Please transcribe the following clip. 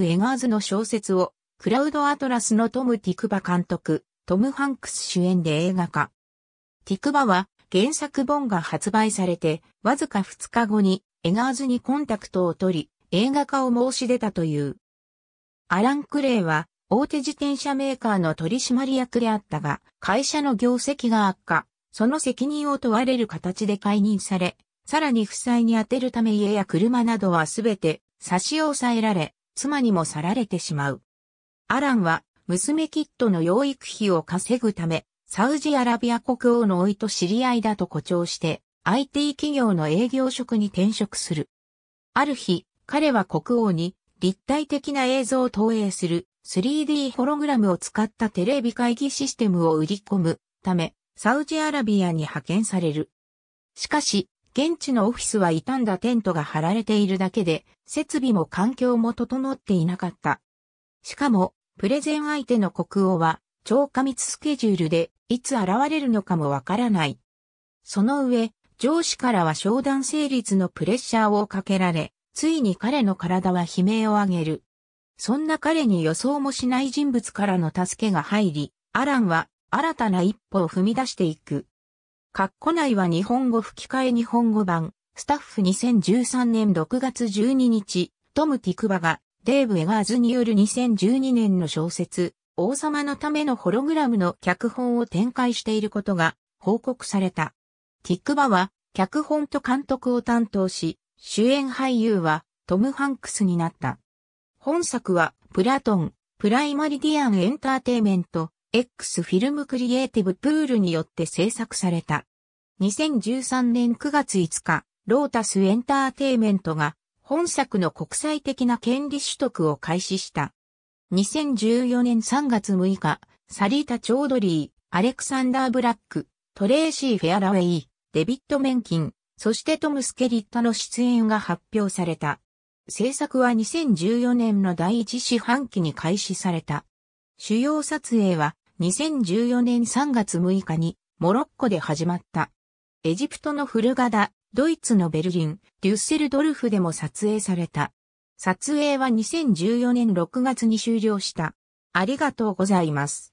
エガーズの小説を、クラウド・アトラスのトム・ティクバ監督、トム・ハンクス主演で映画化。ティクバは原作本が発売されて、わずか2日後にエガーズにコンタクトを取り、映画化を申し出たという。アラン・クレイは、大手自転車メーカーの取締役であったが、会社の業績が悪化、その責任を問われる形で解任され、さらに負債に充てるため家や車などはすべて差し押さえられ、妻にも去られてしまう。アランは娘キッドの養育費を稼ぐため、サウジアラビア国王の老いと知り合いだと誇張して、IT 企業の営業職に転職する。ある日、彼は国王に立体的な映像を投影する 3D ホログラムを使ったテレビ会議システムを売り込むため、サウジアラビアに派遣される。しかし、現地のオフィスは傷んだテントが張られているだけで、設備も環境も整っていなかった。しかも、プレゼン相手の国王は、超過密スケジュールで、いつ現れるのかもわからない。その上、上司からは商談成立のプレッシャーをかけられ、ついに彼の体は悲鳴を上げる。そんな彼に予想もしない人物からの助けが入り、アランは新たな一歩を踏み出していく。括弧内は日本語吹き替え日本語版、スタッフ2013年6月12日、トム・ティクバが、デーブ・エガーズによる2012年の小説、王様のためのホログラムの脚本を展開していることが報告された。ティクバは、脚本と監督を担当し、主演俳優はトム・ハンクスになった。本作は、プラトン、プライマリディアン・エンターテイメント、X フィルムクリエイティブプールによって制作された。2013年9月5日、ロータスエンターテイメントが本作の国際的な権利取得を開始した。2014年3月6日、サリータ・チョードリー、アレクサンダー・ブラック、トレーシー・フェアラウェイ、デビッド・メンキン、そしてトム・スケリットの出演が発表された。制作は2014年の第一四半期に開始された。主要撮影は2014年3月6日にモロッコで始まった。エジプトのフルガダ、ドイツのベルリン、デュッセルドルフでも撮影された。撮影は2014年6月に終了した。ありがとうございます。